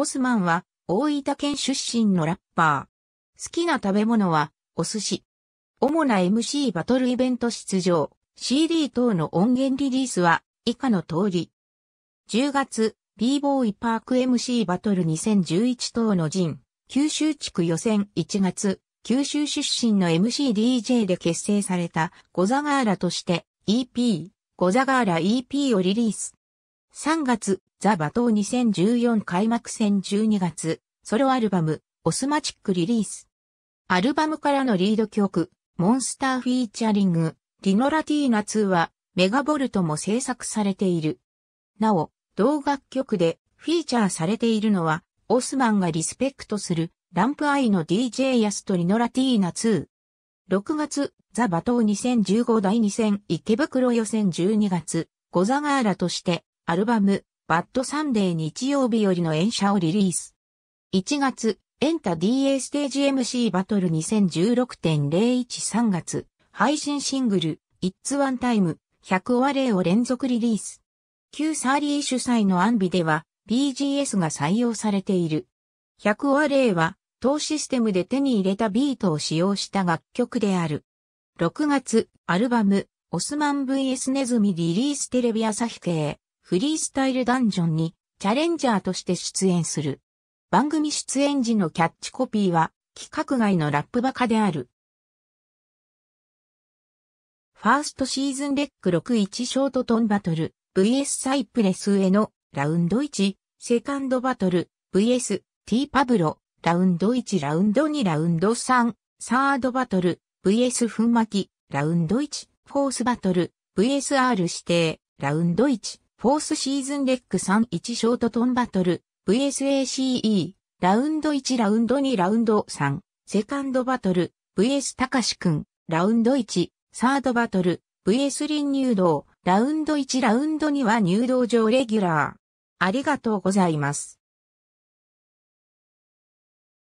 オスマンは大分県出身のラッパー。好きな食べ物はお寿司。主な MC バトルイベント出場、CD 等の音源リリースは以下の通り。10月、b ボーイパーク MC バトル2011等の陣、九州地区予選1月、九州出身の MCDJ で結成されたゴザガーラとして EP、ゴザガーラ EP をリリース。3月、ザ・バトー2014開幕戦12月、ソロアルバム、オスマチックリリース。アルバムからのリード曲、モンスターフィーチャリング、リノラティーナ2は、メガボルトも制作されている。なお、同楽曲で、フィーチャーされているのは、オスマンがリスペクトする、ランプアイの DJ ヤスとリノラティーナ2。6月、ザ・バトー2015第2戦池袋予選12月、ゴザガーラとして、アルバム、バッドサンデー日曜日よりの演者をリリース。1月、エンタ DA ステージ MC バトル2016.013月、配信シングル、It's One Time、100話例を連続リリース。旧サーリー主催のアンビでは、BGS が採用されている。100話例は、当システムで手に入れたビートを使用した楽曲である。6月、アルバム、オスマン VS ネズミリリーステレビ朝日系。フリースタイルダンジョンにチャレンジャーとして出演する。番組出演時のキャッチコピーは、規格外のラップバカである。ファーストシーズンレック61ショートトンバトル VS サイプレスへのラウンド1、セカンドバトル VS ティーパブロラウンド1ラウンド2ラウンド3、サードバトル VS 粉巻ラウンド1、フォースバトル VSR 指定ラウンド1、フォースシーズンレック3-1ショートトンバトル、VSACE、ラウンド1ラウンド2ラウンド3、セカンドバトル、VS たかしくん、ラウンド1、サードバトル、VS 林入道、ラウンド1ラウンド2は入道上レギュラー。ありがとうございます。